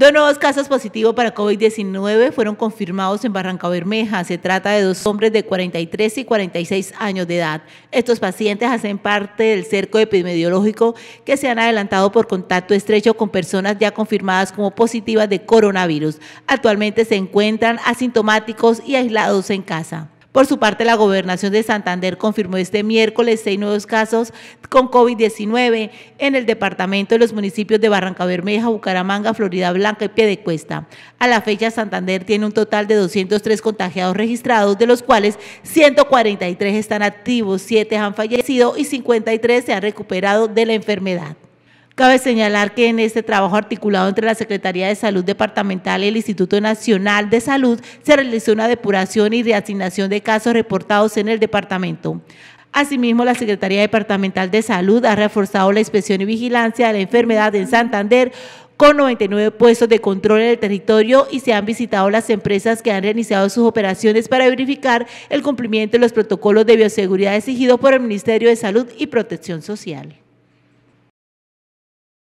Dos nuevos casos positivos para COVID-19 fueron confirmados en Barranca Bermeja. Se trata de dos hombres de 43 y 46 años de edad. Estos pacientes hacen parte del cerco epidemiológico que se han adelantado por contacto estrecho con personas ya confirmadas como positivas de coronavirus. Actualmente se encuentran asintomáticos y aislados en casa. Por su parte, la gobernación de Santander confirmó este miércoles seis nuevos casos con COVID-19 en el departamento de los municipios de Barranca Bermeja, Bucaramanga, Florida Blanca y Piedecuesta. A la fecha, Santander tiene un total de 203 contagiados registrados, de los cuales 143 están activos, 7 han fallecido y 53 se han recuperado de la enfermedad. Cabe señalar que en este trabajo articulado entre la Secretaría de Salud Departamental y el Instituto Nacional de Salud se realizó una depuración y reasignación de casos reportados en el departamento. Asimismo, la Secretaría Departamental de Salud ha reforzado la inspección y vigilancia de la enfermedad en Santander con 99 puestos de control en el territorio y se han visitado las empresas que han reiniciado sus operaciones para verificar el cumplimiento de los protocolos de bioseguridad exigidos por el Ministerio de Salud y Protección Social.